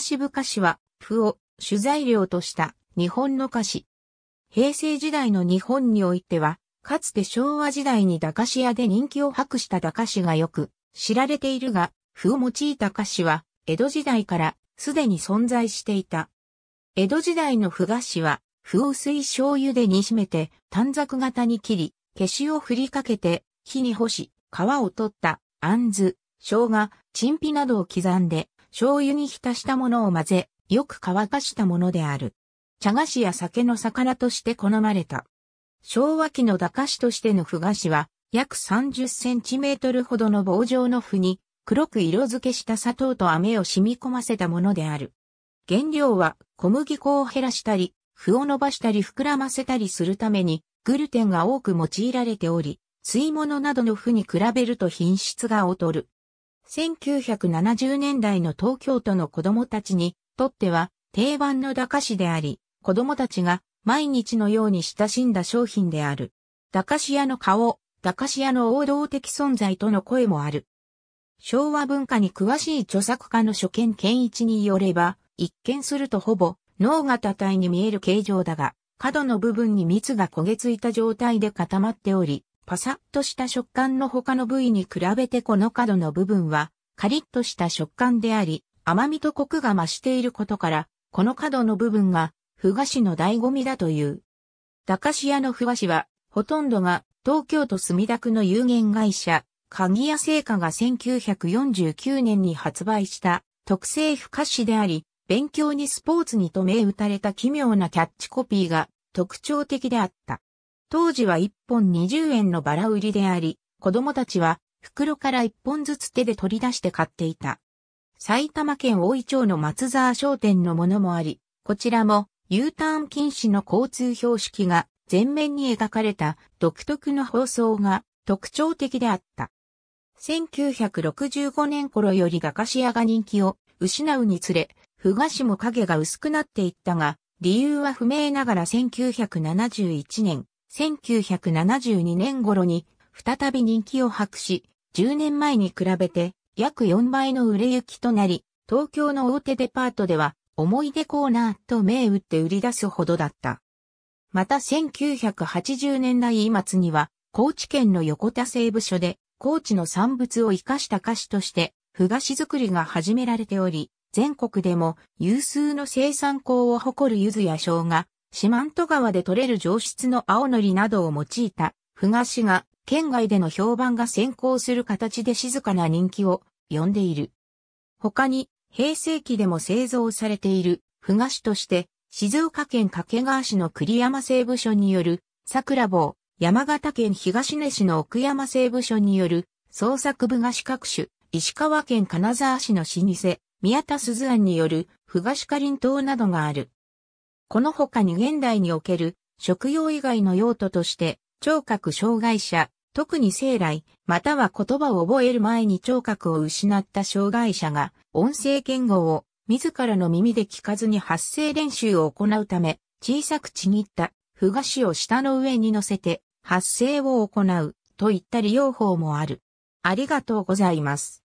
しぶ菓子は、プを主材料とした日本の菓子。平成時代の日本においては、かつて昭和時代に駄菓子屋で人気を博した駄菓子がよく知られているが、符を用いた菓子は、江戸時代からすでに存在していた。江戸時代の符菓子は、符を薄い醤油で煮しめて、短冊型に切り、消しを振りかけて、火に干し、皮を取った、あんず、生姜、陳皮などを刻んで、醤油に浸したものを混ぜ、よく乾かしたものである。茶菓子や酒の魚として好まれた。昭和期の駄菓子としての麩菓子は、約30センチメートルほどの棒状の麩に、黒く色付けした砂糖と飴を染み込ませたものである。原料は小麦粉を減らしたり、麩を伸ばしたり膨らませたりするために、グルテンが多く用いられており、吸い物などの麩に比べると品質が劣る。1970年代の東京都の子供たちにとっては定番の駄菓子であり、子供たちが毎日のように親しんだ商品である。駄菓子屋の顔、駄菓子屋の王道的存在との声もある。昭和文化に詳しい著作家の初見健一によれば、一見するとほぼ脳が多体に見える形状だが、角の部分に蜜が焦げついた状態で固まっており、パサッとした食感の他の部位に比べてこの角の部分はカリッとした食感であり、甘みとコクが増していることから、この角の部分が、ふ菓子の醍醐味だという。駄菓子屋のふ菓子は、ほとんどが、東京都墨田区の有限会社、鍵屋製菓が1949年に発売した特製ふ菓子であり、勉強にスポーツにと銘打たれた奇妙なキャッチコピーが特徴的であった。当時は1本20円のバラ売りであり、子供たちは袋から1本ずつ手で取り出して買っていた。埼玉県大井町の松沢商店のものもあり、こちらも U ターン禁止の交通標識が全面に描かれた独特の包装が特徴的であった。1965年頃より画家シアが人気を失うにつれ、フガシも影が薄くなっていったが、理由は不明ながら1971年、1972年頃に再び人気を博し、10年前に比べて約4倍の売れ行きとなり、東京の大手デパートでは思い出コーナーと銘打って売り出すほどだった。また1980年代末には、高知県の横田西部署で、高知の産物を生かした菓子として、ふ菓子作りが始められており、全国でも有数の生産校を誇る柚子や生姜、四万十川で採れる上質の青のりなどを用いた、ふがしが、県外での評判が先行する形で静かな人気を呼んでいる。他に、平成期でも製造されている、ふがしとして、静岡県掛川市の栗山西部署による、桜坊、山形県東根市の奥山西部署による、創作部菓子各種、石川県金沢市の老舗、宮田鈴庵による、ふがしかりん島などがある。この他に現代における食用以外の用途として、聴覚障害者、特に生来、または言葉を覚える前に聴覚を失った障害者が、音声言語を自らの耳で聞かずに発声練習を行うため、小さくちぎったふがしを舌の上に乗せて発声を行うといった利用法もある。ありがとうございます。